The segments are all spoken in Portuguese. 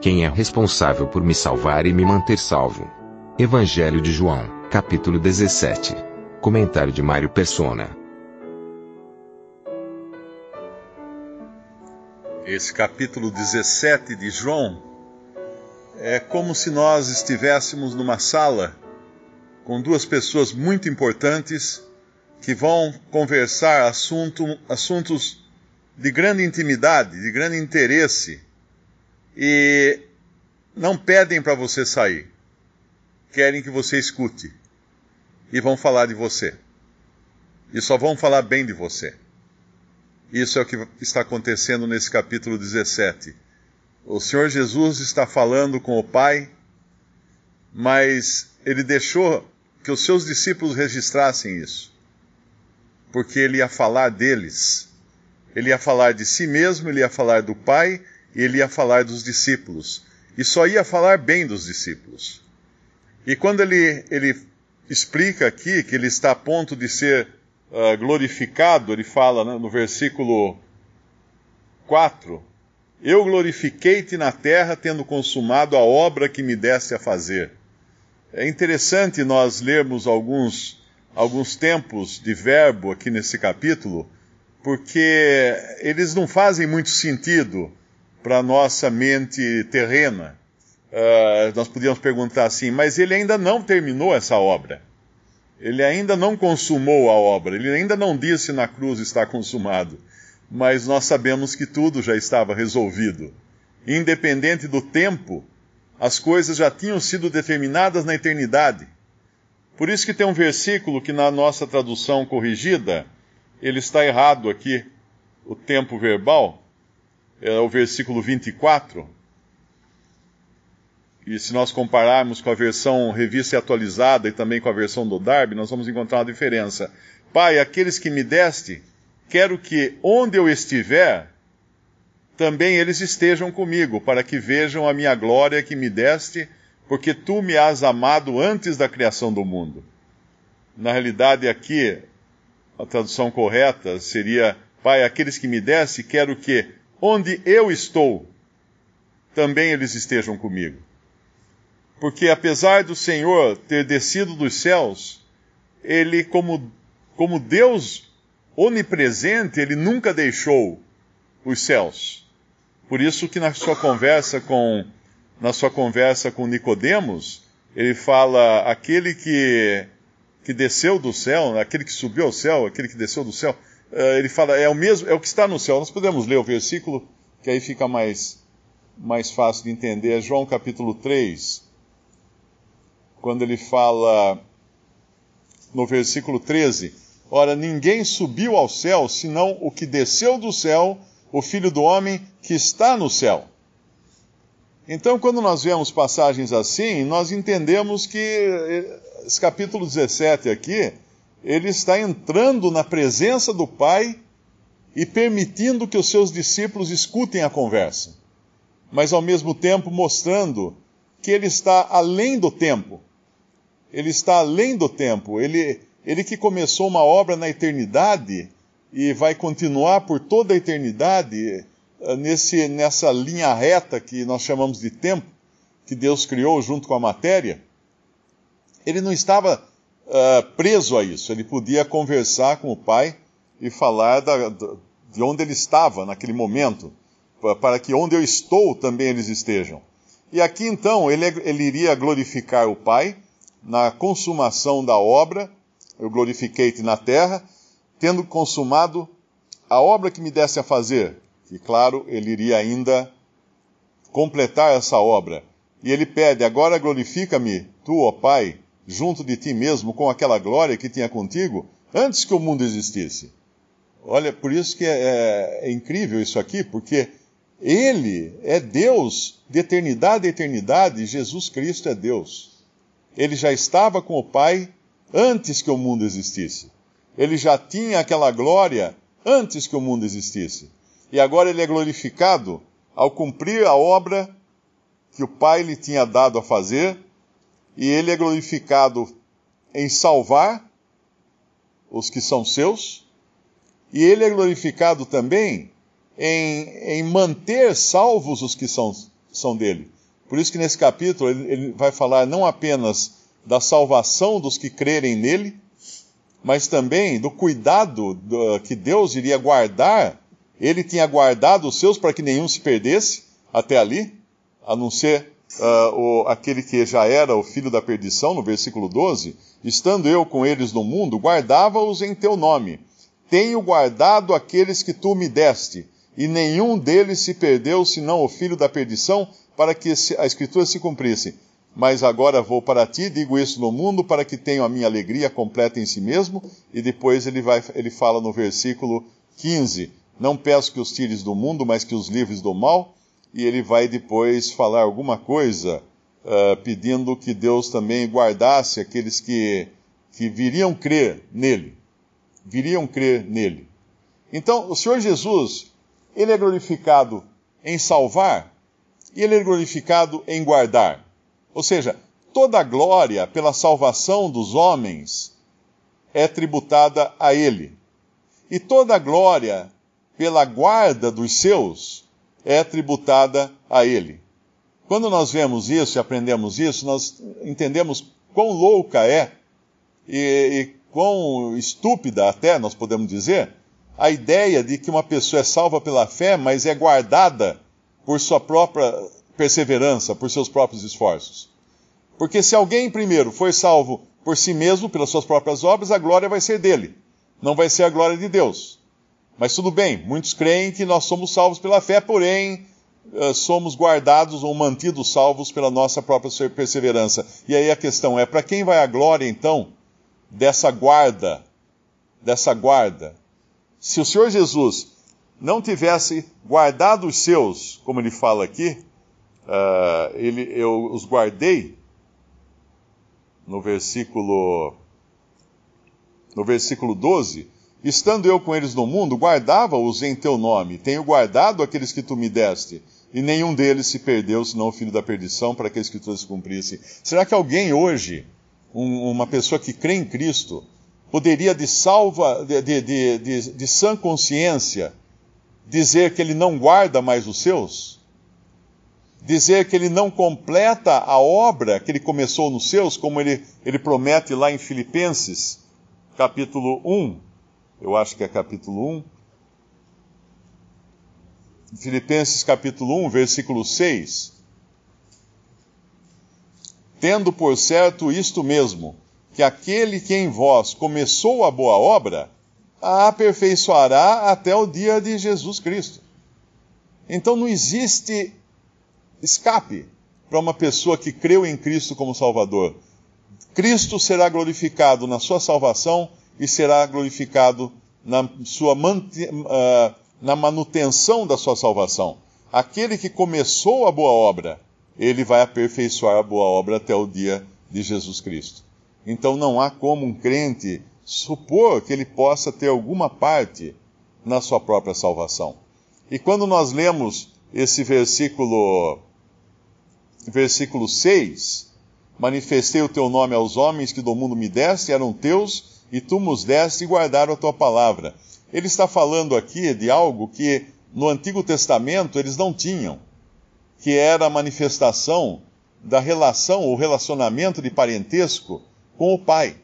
Quem é responsável por me salvar e me manter salvo? Evangelho de João, capítulo 17. Comentário de Mário Persona. Esse capítulo 17 de João é como se nós estivéssemos numa sala com duas pessoas muito importantes que vão conversar assunto, assuntos de grande intimidade, de grande interesse e não pedem para você sair. Querem que você escute. E vão falar de você. E só vão falar bem de você. Isso é o que está acontecendo nesse capítulo 17. O Senhor Jesus está falando com o Pai, mas ele deixou que os seus discípulos registrassem isso. Porque ele ia falar deles. Ele ia falar de si mesmo, ele ia falar do Pai, ele ia falar dos discípulos. E só ia falar bem dos discípulos. E quando ele, ele explica aqui que ele está a ponto de ser uh, glorificado, ele fala né, no versículo 4: Eu glorifiquei-te na terra, tendo consumado a obra que me deste a fazer. É interessante nós lermos alguns, alguns tempos de verbo aqui nesse capítulo, porque eles não fazem muito sentido para a nossa mente terrena, uh, nós podíamos perguntar assim: mas ele ainda não terminou essa obra. Ele ainda não consumou a obra, ele ainda não disse na cruz está consumado, mas nós sabemos que tudo já estava resolvido. Independente do tempo, as coisas já tinham sido determinadas na eternidade. Por isso que tem um versículo que na nossa tradução corrigida, ele está errado aqui, o tempo verbal, é o versículo 24. E se nós compararmos com a versão revista e atualizada e também com a versão do Darby, nós vamos encontrar uma diferença. Pai, aqueles que me deste, quero que onde eu estiver, também eles estejam comigo, para que vejam a minha glória que me deste, porque tu me has amado antes da criação do mundo. Na realidade, aqui, a tradução correta seria: Pai, aqueles que me deste, quero que onde eu estou, também eles estejam comigo. Porque apesar do Senhor ter descido dos céus, ele, como, como Deus onipresente, ele nunca deixou os céus. Por isso que na sua conversa com na sua conversa com Nicodemos, ele fala aquele que que desceu do céu, aquele que subiu ao céu, aquele que desceu do céu, é, ele fala, é o mesmo, é o que está no céu. Nós podemos ler o versículo, que aí fica mais, mais fácil de entender. É João capítulo 3, quando ele fala no versículo 13: Ora, ninguém subiu ao céu senão o que desceu do céu, o filho do homem que está no céu. Então, quando nós vemos passagens assim, nós entendemos que eh, esse capítulo 17 aqui ele está entrando na presença do Pai e permitindo que os seus discípulos escutem a conversa, mas ao mesmo tempo mostrando que ele está além do tempo. Ele está além do tempo. Ele, ele que começou uma obra na eternidade e vai continuar por toda a eternidade eh, nesse, nessa linha reta que nós chamamos de tempo, que Deus criou junto com a matéria. Ele não estava é, preso a isso. Ele podia conversar com o pai e falar da, de onde ele estava naquele momento, para que onde eu estou também eles estejam. E aqui então ele, é, ele iria glorificar o pai na consumação da obra. Eu glorifiquei-te na terra, tendo consumado a obra que me desse a fazer. E claro, ele iria ainda completar essa obra. E ele pede: Agora glorifica-me, tu, ó Pai, junto de ti mesmo com aquela glória que tinha contigo antes que o mundo existisse. Olha, por isso que é, é, é incrível isso aqui, porque ele é Deus de eternidade a eternidade, Jesus Cristo é Deus. Ele já estava com o Pai antes que o mundo existisse. Ele já tinha aquela glória antes que o mundo existisse. E agora ele é glorificado ao cumprir a obra que o Pai lhe tinha dado a fazer e ele é glorificado em salvar os que são seus, e ele é glorificado também em, em manter salvos os que são, são dele. Por isso que nesse capítulo ele, ele vai falar não apenas da salvação dos que crerem nele, mas também do cuidado do, que Deus iria guardar. Ele tinha guardado os seus para que nenhum se perdesse até ali, a não ser uh, o, aquele que já era o filho da perdição, no versículo 12, estando eu com eles no mundo, guardava-os em teu nome. Tenho guardado aqueles que tu me deste, e nenhum deles se perdeu, senão o filho da perdição, para que a Escritura se cumprisse. Mas agora vou para ti, digo isso no mundo, para que tenha a minha alegria completa em si mesmo. E depois ele, vai, ele fala no versículo 15: Não peço que os tires do mundo, mas que os livres do mal e ele vai depois falar alguma coisa uh, pedindo que Deus também guardasse aqueles que, que viriam crer nele. Viriam crer nele. Então, o Senhor Jesus, ele é glorificado em salvar e ele é glorificado em guardar. Ou seja, toda a glória pela salvação dos homens é tributada a ele. E toda a glória pela guarda dos seus é tributada a ele. Quando nós vemos isso e aprendemos isso, nós entendemos quão louca é e, e quão estúpida, até nós podemos dizer, a ideia de que uma pessoa é salva pela fé, mas é guardada por sua própria perseverança, por seus próprios esforços. Porque se alguém primeiro foi salvo por si mesmo, pelas suas próprias obras, a glória vai ser dele, não vai ser a glória de Deus. Mas tudo bem, muitos creem que nós somos salvos pela fé, porém eh, somos guardados ou mantidos salvos pela nossa própria perseverança. E aí a questão é: para quem vai a glória então dessa guarda? Dessa guarda. Se o Senhor Jesus não tivesse guardado os seus, como ele fala aqui, uh, ele, eu os guardei no versículo no versículo 12 Estando eu com eles no mundo, guardava-os em teu nome. Tenho guardado aqueles que tu me deste. E nenhum deles se perdeu, senão o filho da perdição, para que a Escritura se cumprisse. Será que alguém hoje, um, uma pessoa que crê em Cristo, poderia de salva, de, de, de, de, de sã consciência, dizer que ele não guarda mais os seus? Dizer que ele não completa a obra que ele começou nos seus, como ele, ele promete lá em Filipenses, capítulo 1, eu acho que é capítulo 1. Filipenses capítulo 1, versículo 6. Tendo por certo isto mesmo, que aquele que em vós começou a boa obra, a aperfeiçoará até o dia de Jesus Cristo. Então não existe escape para uma pessoa que creu em Cristo como Salvador. Cristo será glorificado na sua salvação e será glorificado na, sua uh, na manutenção da sua salvação. Aquele que começou a boa obra, ele vai aperfeiçoar a boa obra até o dia de Jesus Cristo. Então não há como um crente supor que ele possa ter alguma parte na sua própria salvação. E quando nós lemos esse versículo versículo 6, Manifestei o teu nome aos homens que do mundo me deste, eram teus, e tu nos deste e guardaram a tua palavra. Ele está falando aqui de algo que no Antigo Testamento eles não tinham, que era a manifestação da relação ou relacionamento de parentesco com o Pai.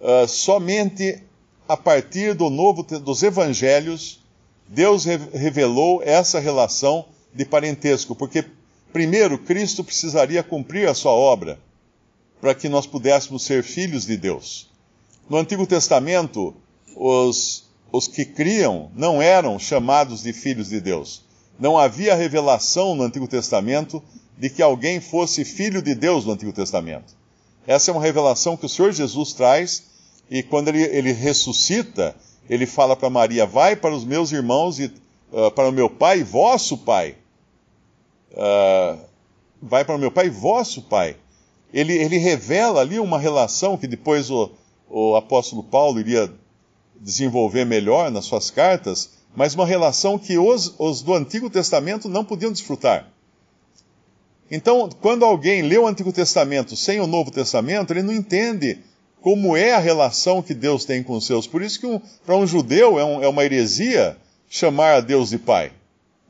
Uh, somente a partir do novo dos Evangelhos Deus revelou essa relação de parentesco, porque Primeiro, Cristo precisaria cumprir a sua obra para que nós pudéssemos ser filhos de Deus. No Antigo Testamento, os, os que criam não eram chamados de filhos de Deus. Não havia revelação no Antigo Testamento de que alguém fosse filho de Deus no Antigo Testamento. Essa é uma revelação que o Senhor Jesus traz e quando ele, ele ressuscita, ele fala para Maria: Vai para os meus irmãos e uh, para o meu pai, vosso pai, ah, vai para o meu Pai, vosso Pai. Ele, ele revela ali uma relação que depois o, o apóstolo Paulo iria desenvolver melhor nas suas cartas, mas uma relação que os, os do Antigo Testamento não podiam desfrutar. Então, quando alguém lê o Antigo Testamento sem o Novo Testamento, ele não entende como é a relação que Deus tem com os seus. Por isso que um, para um judeu é, um, é, uma heresia chamar a Deus de pai.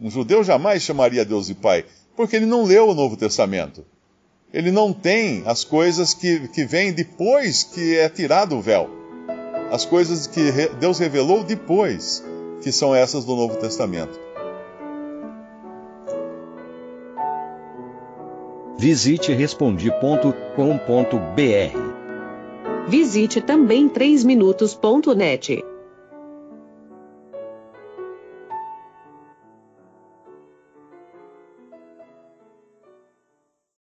Um judeu jamais chamaria Deus de Pai, porque ele não leu o Novo Testamento. Ele não tem as coisas que, que vêm depois que é tirado o véu. As coisas que Deus revelou depois, que são essas do Novo Testamento. Visite respondi.com.br. Visite também 3minutos.net.